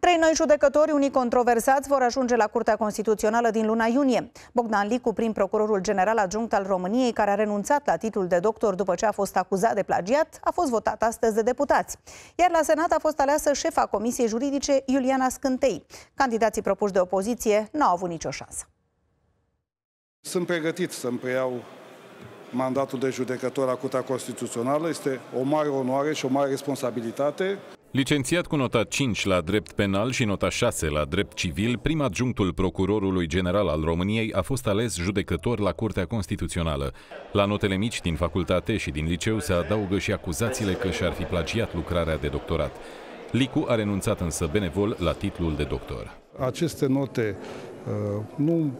Trei noi judecători, unii controversați, vor ajunge la Curtea Constituțională din luna iunie. Bogdan Licu, prim procurorul general adjunct al României, care a renunțat la titlul de doctor după ce a fost acuzat de plagiat, a fost votat astăzi de deputați. Iar la Senat a fost aleasă șefa Comisiei Juridice, Iuliana Scântei. Candidații propuși de opoziție n-au avut nicio șansă. Sunt pregătit să-mi preiau mandatul de judecător la Curtea Constituțională. Este o mare onoare și o mare responsabilitate. Licențiat cu nota 5 la drept penal și nota 6 la drept civil, prim adjunctul procurorului general al României a fost ales judecător la Curtea Constituțională. La notele mici din facultate și din liceu se adaugă și acuzațiile că și-ar fi plagiat lucrarea de doctorat. Licu a renunțat însă benevol la titlul de doctor. Aceste note uh, nu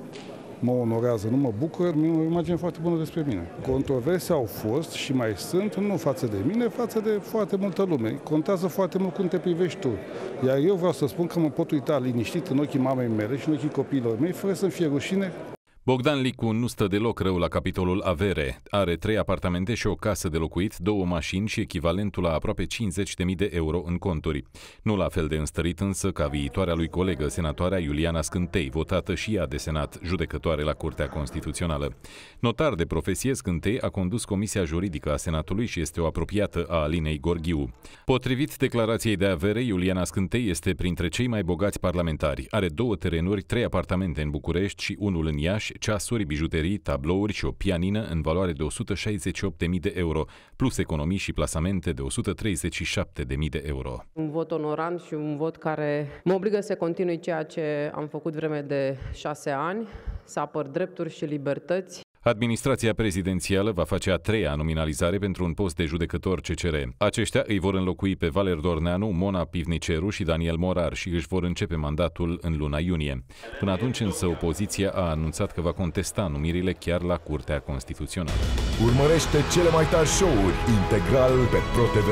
mă onorează, nu mă bucur, mi o imagine foarte bună despre mine. Controverse au fost și mai sunt, nu față de mine, față de foarte multă lume. Contează foarte mult cum te privești tu. Iar eu vreau să spun că mă pot uita liniștit în ochii mamei mele și în ochii copiilor mei, fără să-mi fie rușine Bogdan Licu nu stă deloc rău la capitolul avere. Are trei apartamente și o casă de locuit, două mașini și echivalentul la aproape 50.000 de euro în conturi. Nu la fel de înstărit însă ca viitoarea lui colegă, senatoarea Iuliana Scântei, votată și ea de senat, judecătoare la Curtea Constituțională. Notar de profesie, Scântei a condus Comisia Juridică a Senatului și este o apropiată a Alinei Gorghiu. Potrivit declarației de avere, Iuliana Scântei este printre cei mai bogați parlamentari. Are două terenuri, trei apartamente în București și unul în Iași, mărunțiși, ceasuri, bijuterii, tablouri și o pianină în valoare de 168.000 de euro, plus economii și plasamente de 137.000 de euro. Un vot onorant și un vot care mă obligă să continui ceea ce am făcut vreme de șase ani, să apăr drepturi și libertăți, Administrația prezidențială va face a treia nominalizare pentru un post de judecător CCR. Aceștia îi vor înlocui pe Valer Dorneanu, Mona Pivniceru și Daniel Morar și își vor începe mandatul în luna iunie. Până atunci însă opoziția a anunțat că va contesta numirile chiar la Curtea Constituțională. Urmărește cele mai tari show-uri integral pe ProTV+.